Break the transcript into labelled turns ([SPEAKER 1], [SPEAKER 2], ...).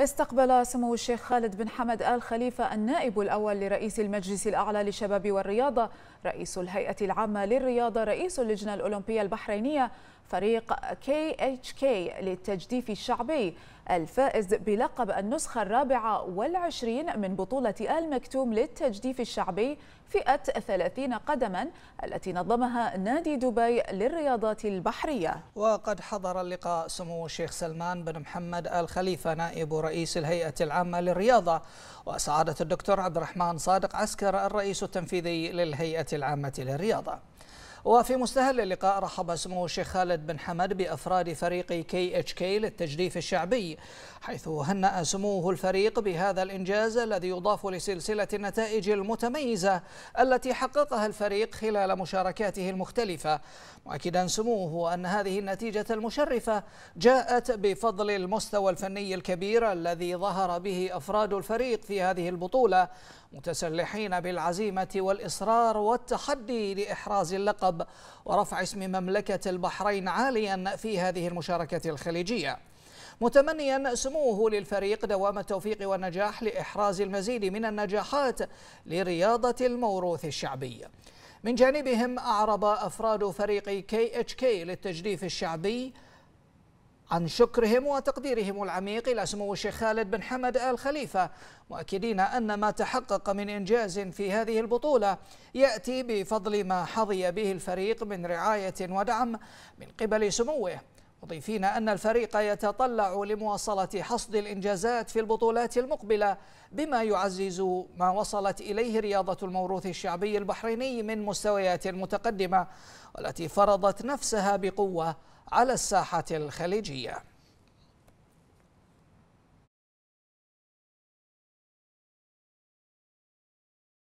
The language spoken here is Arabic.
[SPEAKER 1] استقبل سمو الشيخ خالد بن حمد آل خليفة النائب الأول لرئيس المجلس الأعلى للشباب والرياضة رئيس الهيئة العامة للرياضة رئيس اللجنة الأولمبية البحرينية فريق كي اتش كي للتجديف الشعبي الفائز بلقب النسخة الرابعة والعشرين من بطولة آل مكتوم للتجديف الشعبي فئة 30 قدما التي نظمها نادي دبي للرياضات
[SPEAKER 2] البحرية وقد حضر اللقاء سمو الشيخ سلمان بن محمد آل خليفة نائب رئيس الهيئة العامة للرياضة وسعادة الدكتور عبد الرحمن صادق عسكر الرئيس التنفيذي للهيئة العامة للرياضة وفي مستهل اللقاء رحب سمو الشيخ خالد بن حمد بأفراد فريق كي اتش كي للتجديف الشعبي حيث هنأ سموه الفريق بهذا الإنجاز الذي يضاف لسلسلة النتائج المتميزة التي حققها الفريق خلال مشاركاته المختلفة مؤكدا سموه أن هذه النتيجة المشرفة جاءت بفضل المستوى الفني الكبير الذي ظهر به أفراد الفريق في هذه البطولة متسلحين بالعزيمة والإصرار والتحدي لإحراز اللقب العرب ورفع اسم مملكة البحرين عاليا في هذه المشاركة الخليجية متمنيا سموه للفريق دوام التوفيق والنجاح لإحراز المزيد من النجاحات لرياضة الموروث الشعبي من جانبهم أعرب أفراد فريق كي اتش كي للتجديف الشعبي عن شكرهم وتقديرهم العميق إلى سمو الشيخ خالد بن حمد آل خليفة مؤكدين أن ما تحقق من إنجاز في هذه البطولة يأتي بفضل ما حظي به الفريق من رعاية ودعم من قبل سموه مضيفين أن الفريق يتطلع لمواصلة حصد الإنجازات في البطولات المقبلة بما يعزز ما وصلت إليه رياضة الموروث الشعبي البحريني من مستويات متقدمة والتي فرضت نفسها بقوة على الساحة الخليجية